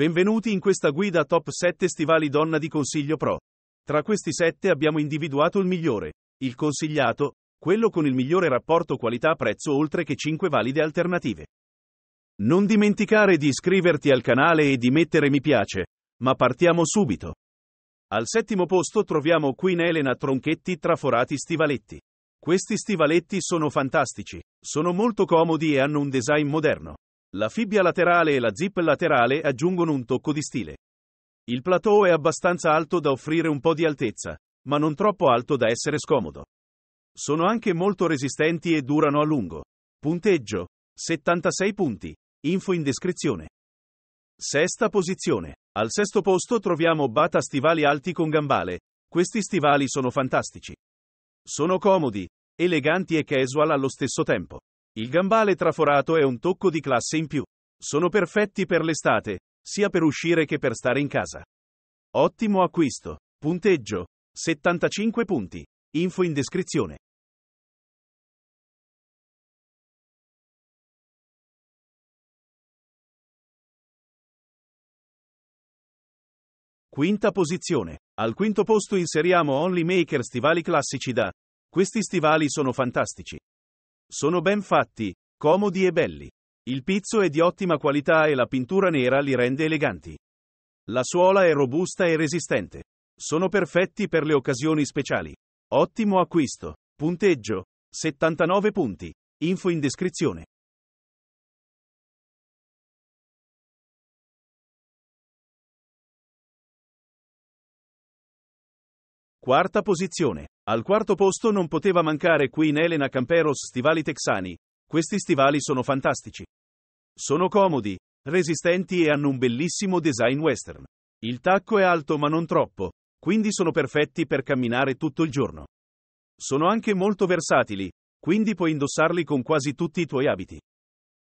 Benvenuti in questa guida top 7 stivali donna di Consiglio Pro. Tra questi 7 abbiamo individuato il migliore, il consigliato, quello con il migliore rapporto qualità-prezzo oltre che 5 valide alternative. Non dimenticare di iscriverti al canale e di mettere mi piace, ma partiamo subito. Al settimo posto troviamo Queen Elena Tronchetti Traforati Stivaletti. Questi stivaletti sono fantastici, sono molto comodi e hanno un design moderno. La fibbia laterale e la zip laterale aggiungono un tocco di stile. Il plateau è abbastanza alto da offrire un po' di altezza, ma non troppo alto da essere scomodo. Sono anche molto resistenti e durano a lungo. Punteggio 76 punti. Info in descrizione. Sesta posizione. Al sesto posto troviamo Bata stivali alti con gambale. Questi stivali sono fantastici. Sono comodi, eleganti e casual allo stesso tempo. Il gambale traforato è un tocco di classe in più. Sono perfetti per l'estate, sia per uscire che per stare in casa. Ottimo acquisto. Punteggio 75 punti. Info in descrizione. Quinta posizione. Al quinto posto inseriamo Only Maker stivali classici da. Questi stivali sono fantastici. Sono ben fatti, comodi e belli. Il pizzo è di ottima qualità e la pintura nera li rende eleganti. La suola è robusta e resistente. Sono perfetti per le occasioni speciali. Ottimo acquisto. Punteggio 79 punti. Info in descrizione. Quarta posizione. Al quarto posto non poteva mancare Queen Elena Camperos stivali texani. Questi stivali sono fantastici. Sono comodi, resistenti e hanno un bellissimo design western. Il tacco è alto ma non troppo, quindi sono perfetti per camminare tutto il giorno. Sono anche molto versatili, quindi puoi indossarli con quasi tutti i tuoi abiti.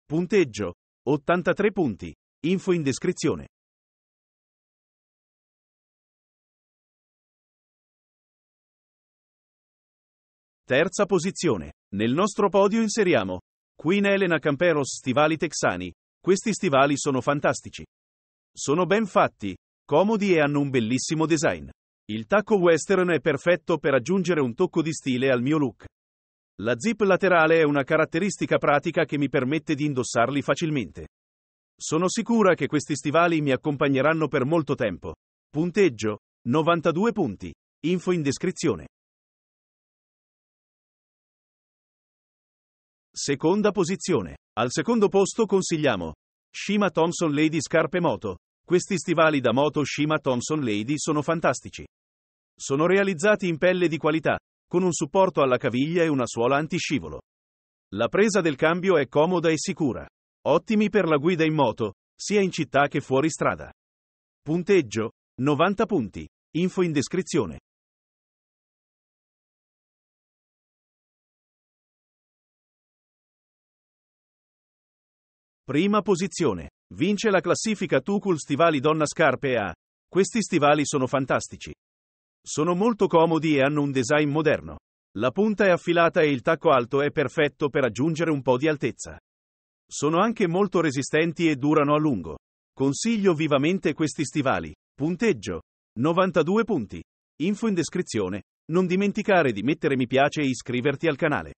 Punteggio 83 punti. Info in descrizione. Terza posizione. Nel nostro podio inseriamo Queen Elena Camperos stivali texani. Questi stivali sono fantastici. Sono ben fatti, comodi e hanno un bellissimo design. Il tacco western è perfetto per aggiungere un tocco di stile al mio look. La zip laterale è una caratteristica pratica che mi permette di indossarli facilmente. Sono sicura che questi stivali mi accompagneranno per molto tempo. Punteggio 92 punti. Info in descrizione. Seconda posizione. Al secondo posto consigliamo Shima Thompson Lady Scarpe Moto. Questi stivali da moto Shima Thompson Lady sono fantastici. Sono realizzati in pelle di qualità, con un supporto alla caviglia e una suola antiscivolo. La presa del cambio è comoda e sicura. Ottimi per la guida in moto, sia in città che fuori strada. Punteggio 90 punti. Info in descrizione. Prima posizione. Vince la classifica Tukul Stivali Donna Scarpe A. Questi stivali sono fantastici. Sono molto comodi e hanno un design moderno. La punta è affilata e il tacco alto è perfetto per aggiungere un po' di altezza. Sono anche molto resistenti e durano a lungo. Consiglio vivamente questi stivali. Punteggio 92 punti. Info in descrizione. Non dimenticare di mettere mi piace e iscriverti al canale.